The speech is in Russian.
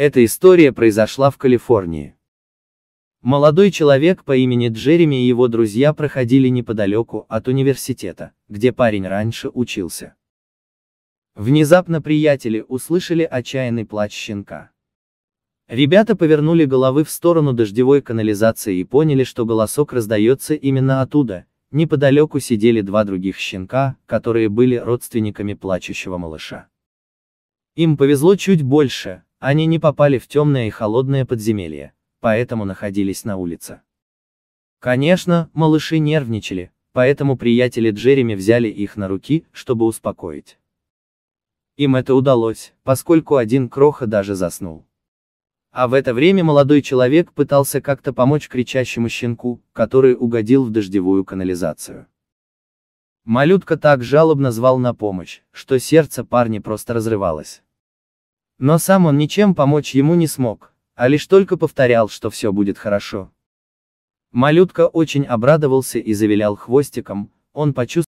Эта история произошла в Калифорнии. Молодой человек по имени Джереми и его друзья проходили неподалеку от университета, где парень раньше учился. Внезапно приятели услышали отчаянный плач щенка. Ребята повернули головы в сторону дождевой канализации и поняли, что голосок раздается именно оттуда, неподалеку сидели два других щенка, которые были родственниками плачущего малыша. Им повезло чуть больше, они не попали в темное и холодное подземелье, поэтому находились на улице. Конечно, малыши нервничали, поэтому приятели Джереми взяли их на руки, чтобы успокоить. Им это удалось, поскольку один кроха даже заснул. А в это время молодой человек пытался как-то помочь кричащему щенку, который угодил в дождевую канализацию. Малютка так жалобно звал на помощь, что сердце парня просто разрывалось. Но сам он ничем помочь ему не смог, а лишь только повторял, что все будет хорошо. Малютка очень обрадовался и завилял хвостиком, он почувствовал,